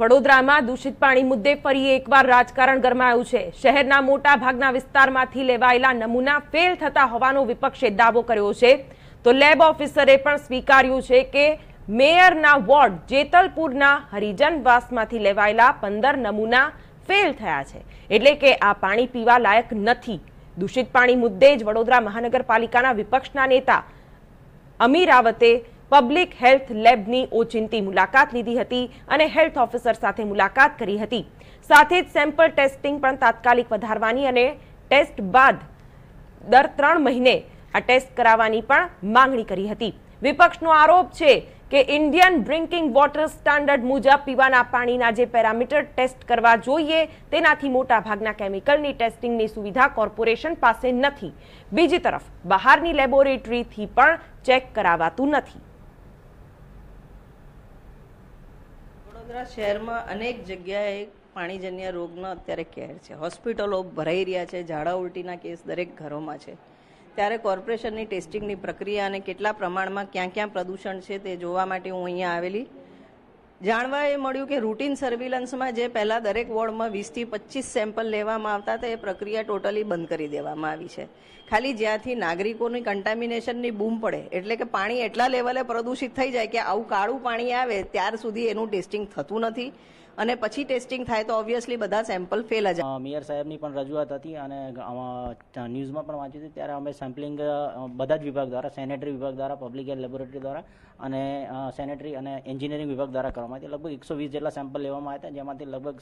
વડોદરામાં દૂષિત પાણી મુદ્દે ફરી એકવાર રાજકારણ ગરમાયું છે શહેરના મોટા ભાગના વિસ્તારમાંથી લેવાયેલા નમૂના ફેલ થતા હોવાનો વિપક્ષે દાવો કર્યો છે તો લેબ ઓફિસરે પણ સ્વીકાર્યું છે કે મેયરના વોર્ડ જેતલપુરના હરિજનવાસમાંથી લેવાયેલા પંદર નમૂના ફેલ થયા છે એટલે કે આ પાણી પીવા લાયક નથી દૂષિત પાણી મુદ્દે જ વડોદરા મહાનગરપાલિકાના વિપક્ષના નેતા અમીરાવતે પબ્લિક હેલ્થ લેબની ઓચિંતી મુલાકાત લીધી હતી અને હેલ્થ ઓફિસર સાથે મુલાકાત કરી હતી સાથે જ સેમ્પલ ટેસ્ટિંગ પણ તાત્કાલિક વધારવાની અને ટેસ્ટ બાદ દર ત્રણ મહિને આ ટેસ્ટ કરાવવાની પણ માંગણી કરી હતી વિપક્ષનો આરોપ છે કે ઇન્ડિયન ડ્રિંકિંગ વોટર સ્ટાન્ડર્ડ મુજબ પીવાના પાણીના જે પેરામીટર ટેસ્ટ કરવા જોઈએ તેનાથી મોટા ભાગના કેમિકલની ટેસ્ટિંગની સુવિધા કોર્પોરેશન પાસે નથી બીજી તરફ બહારની લેબોરેટરીથી પણ ચેક કરાવાતું નથી વડોદરા શહેરમાં અનેક જગ્યાએ પાણીજન્ય રોગનો અત્યારે કેર છે હોસ્પિટલો ભરાઈ રહ્યા છે ઝાડા ઉલટીના કેસ દરેક ઘરોમાં છે ત્યારે કોર્પોરેશનની ટેસ્ટિંગની પ્રક્રિયા અને કેટલા પ્રમાણમાં ક્યાં ક્યાં પ્રદૂષણ છે તે જોવા માટે હું અહીંયા આવેલી જાણવા એ મળ્યું કે રૂટીન સર્વિલન્સમાં જે પહેલાં દરેક વોર્ડમાં વીસથી પચીસ સેમ્પલ લેવામાં આવતા હતા એ પ્રક્રિયા ટોટલી બંધ કરી દેવામાં આવી છે ખાલી જ્યાંથી નાગરિકોની કન્ટામિનેશનની બૂમ પડે એટલે કે પાણી એટલા લેવલે પ્રદૂષિત થઈ જાય કે આવું કાળું પાણી આવે ત્યાર સુધી એનું ટેસ્ટિંગ થતું નથી અને પછી ટેસ્ટિંગ થાય તો ઓબ્વિયસલી બધા સેમ્પલ ફેલ જ મેયર સાહેબની પણ રજૂઆત હતી અને ન્યૂઝમાં પણ વાંચી હતી ત્યારે અમે સેમ્પલિંગ બધા જ વિભાગ દ્વારા સેનેટરી વિભાગ દ્વારા પબ્લિક હેલ્થ લેબોરેટરી દ્વારા અને સેનેટરી અને એન્જિનિયરિંગ વિભાગ દ્વારા કરવામાં આવી લગભગ એકસો વીસ જેટલા સેમ્પલ લેવામાં આવ્યા હતા જેમાંથી લગભગ